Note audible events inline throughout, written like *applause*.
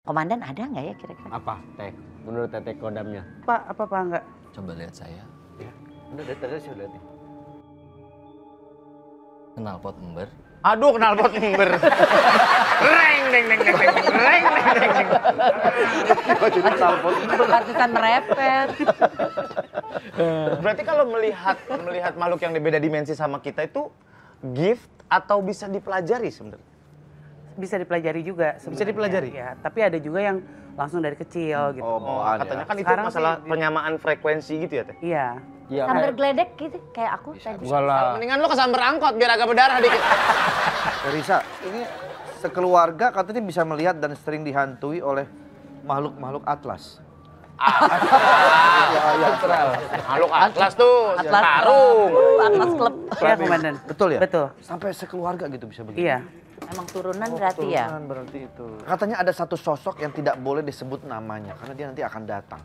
Komandan ada nggak ya kira-kira? Apa, Teh? Menurut Teh Kodamnya? Pak, apa Pak nggak? Coba lihat saya. Ya, udah udah, udah, udah lihat. Kenal pot ember? Aduh, kenal pot ember. reng, deng, deng, deng, deng, reng, deng, deng, deng. kenal pot ember? Artisan merepet. Berarti kalau melihat melihat makhluk yang beda dimensi sama kita itu gift atau bisa dipelajari sebenarnya? bisa dipelajari juga sebenarnya. Bisa dipelajari? Ya, tapi ada juga yang langsung dari kecil oh, gitu. Oh, oh katanya kan Sekarang itu masalah sih, penyamaan frekuensi gitu ya Teh? Iya. Ya, sambar geledek gledek gitu kayak aku bisa, tadi. Wala. Mendingan lo kesambar angkot biar agak berdarah dikit. *laughs* Risa, ini sekeluarga katanya bisa melihat dan sering dihantui oleh makhluk-makhluk atlas. Atlas. Ah. *laughs* ya, ya. Makhluk atlas tuh, atlas tarung. Atlas klub. Iya, iya, ya, Komandan. Betul ya? Betul. Sampai sekeluarga gitu bisa begitu. Iya. Emang turunan oh, berarti turunan ya? Turunan berarti itu. Katanya ada satu sosok yang tidak boleh disebut namanya karena dia nanti akan datang.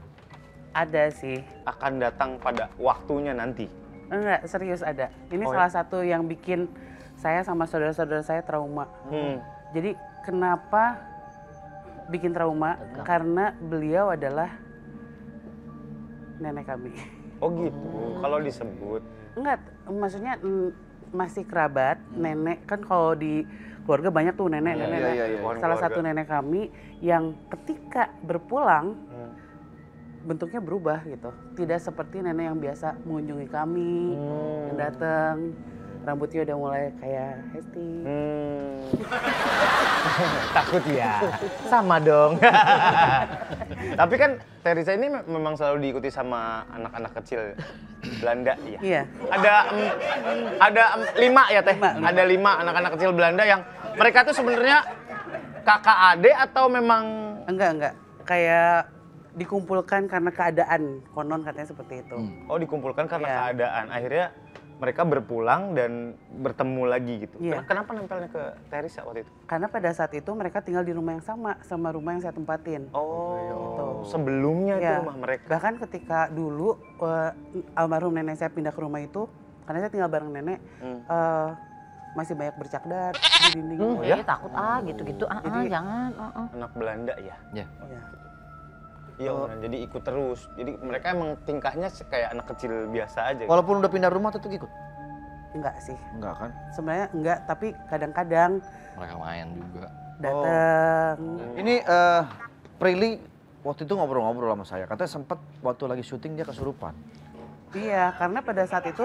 Ada sih. Akan datang pada waktunya nanti. Enggak, serius ada. Ini oh, salah ya? satu yang bikin saya sama saudara-saudara saya trauma. Hmm. Jadi kenapa bikin trauma? Karena beliau adalah nenek kami. Oh gitu. Hmm. Kalau disebut enggak maksudnya mm, masih kerabat, hmm. nenek kan kalau di keluarga banyak tuh nenek-nenek. ya, ya, ya. Salah keluarga. satu nenek kami yang ketika berpulang hmm. bentuknya berubah gitu. Tidak seperti nenek yang biasa mengunjungi kami, hmm. yang datang rambutnya udah mulai kayak Hesti. Hmm. *laughs* Takut ya? Sama dong. *laughs* Tapi kan Teresa ini memang selalu diikuti sama anak-anak kecil Belanda ya. Iya. Ada um, ada um, lima ya teh. Lima, lima. Ada lima anak-anak kecil Belanda yang mereka tuh sebenarnya kakak adik atau memang enggak enggak kayak dikumpulkan karena keadaan konon katanya seperti itu. Hmm. Oh dikumpulkan karena ya. keadaan akhirnya mereka berpulang dan bertemu lagi gitu. Yeah. Iya. Kenapa nempelnya ke Teresa waktu itu? Karena pada saat itu mereka tinggal di rumah yang sama sama rumah yang saya tempatin. Oh, gitu. sebelumnya yeah. itu iya. rumah mereka. Bahkan ketika dulu uh, almarhum nenek saya pindah ke rumah itu, karena saya tinggal bareng nenek, hmm. uh, masih banyak bercak darah di dinding. Hmm, oh, ya? takut ah gitu-gitu, ah, ah jangan. Ah, ah. Anak Belanda ya. Yeah. Oh, ya. Iya, oh. jadi ikut terus. Jadi mereka emang tingkahnya kayak anak kecil biasa aja. Walaupun gitu. udah pindah rumah tetap ikut. Enggak sih. Enggak kan? Sebenarnya enggak, tapi kadang-kadang mereka main juga. Datang. Oh. Ini uh, Prilly waktu itu ngobrol-ngobrol sama saya. Katanya sempat waktu lagi syuting dia kesurupan. Iya, karena pada saat itu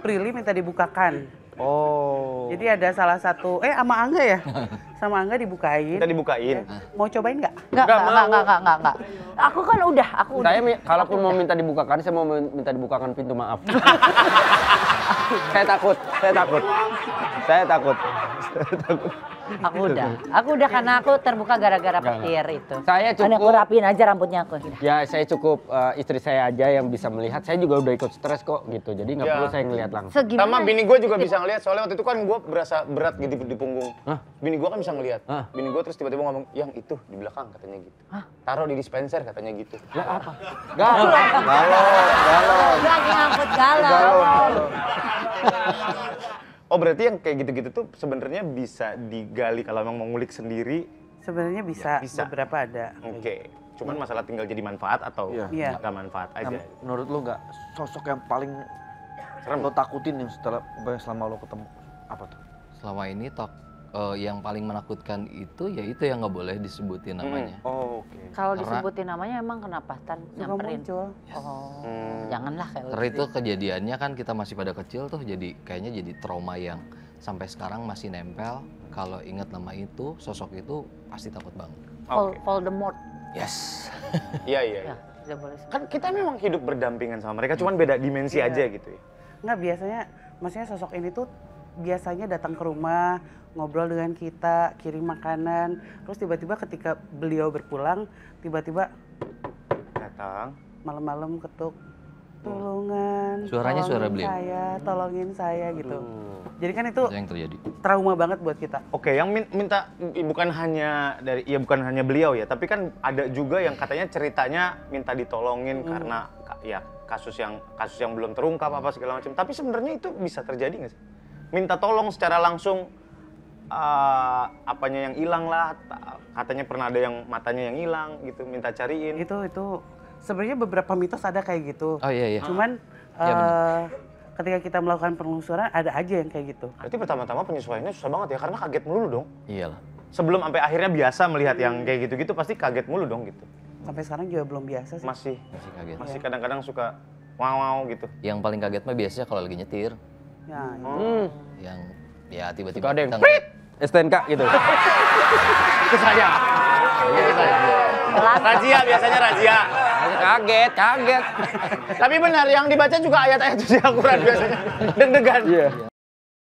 Prilly minta dibukakan. Gitu. Oh. Jadi ada salah satu eh sama Angga ya? *laughs* Sama Angga dibukain. Kita dibukain. Ya. Mau cobain nggak? Nggak, nggak, nggak, nggak, nggak, nggak. Aku kan udah, aku udah. Saya kalaupun mau minta dibukakan, saya mau minta dibukakan pintu maaf. *laughs* saya takut, saya takut. Saya takut. *laughs* aku udah. Aku udah karena aku terbuka gara-gara petir itu. Saya kan cukup. Aku rapiin aja rambutnya aku. Ya saya cukup uh, istri saya aja yang bisa melihat. Saya juga udah ikut stres kok gitu. Jadi nggak ya. perlu saya ngelihat langsung. Segimana? Sama bini gue juga bisa ngelihat. Soalnya waktu itu kan gue berasa berat gitu di, punggung. Hah? Bini gue kan bisa ngelihat. Hah? Bini gue terus tiba-tiba ngomong yang itu di belakang katanya gitu. Hah? Taruh di dispenser katanya gitu. Lah apa? Galon. Galon. Galon. Galon. Galon. Galon. Galon. Galon. Oh berarti yang kayak gitu-gitu tuh sebenarnya bisa digali kalau emang mengulik sendiri. Sebenarnya ya, bisa, ya, bisa. beberapa ada. Oke. Okay. Gitu. Cuman masalah tinggal jadi manfaat atau iya. Iya. nggak yeah. yeah. manfaat aja. menurut lo nggak sosok yang paling Serem. lo takutin yang setelah selama lo ketemu apa tuh? Selama ini tak uh, yang paling menakutkan itu ya itu yang nggak boleh disebutin namanya. Hmm. Oh, oke. Okay. Kalau disebutin namanya emang kenapa Tan nyamperin? Yes. Oh, hmm. janganlah kayak Karena gitu. itu kejadiannya kan kita masih pada kecil tuh jadi kayaknya jadi trauma yang sampai sekarang masih nempel. Kalau ingat nama itu, sosok itu pasti takut banget. Okay. Voldemort. Yes. *laughs* Iya, iya, iya. Ya, tidak boleh. Kan kita memang hidup berdampingan sama mereka, cuman beda dimensi yeah. aja gitu ya. Enggak biasanya maksudnya sosok ini tuh biasanya datang ke rumah, ngobrol dengan kita, kirim makanan. Terus tiba-tiba ketika beliau berpulang, tiba-tiba datang malam-malam ketuk hmm. tolongan. Suaranya suara beliau. Saya, tolongin saya gitu. Aduh. gitu. Jadi kan itu yang terjadi. Trauma banget buat kita. Oke, yang minta bukan hanya dari ya bukan hanya beliau ya, tapi kan ada juga yang katanya ceritanya minta ditolongin hmm. karena ya kasus yang kasus yang belum terungkap apa segala macam. Tapi sebenarnya itu bisa terjadi nggak sih? minta tolong secara langsung uh, apanya yang hilang lah katanya pernah ada yang matanya yang hilang gitu minta cariin itu itu sebenarnya beberapa mitos ada kayak gitu oh iya iya cuman uh, ya, ketika kita melakukan penelusuran ada aja yang kayak gitu berarti pertama-tama penyesuaiannya susah banget ya karena kaget mulu dong iyalah sebelum sampai akhirnya biasa melihat yang kayak gitu-gitu pasti kaget mulu dong gitu sampai sekarang juga belum biasa sih masih masih kaget masih iya. kadang-kadang suka wow wow gitu yang paling kaget mah biasanya kalau lagi nyetir Ya, ya. Hmm. hmm. Yang ya tiba-tiba ada yang prit STNK gitu. Itu saya. Razia biasanya razia. Kaget, kaget. Tapi benar yang dibaca juga ayat-ayat suci Al-Qur'an biasanya. Deg-degan. Iya.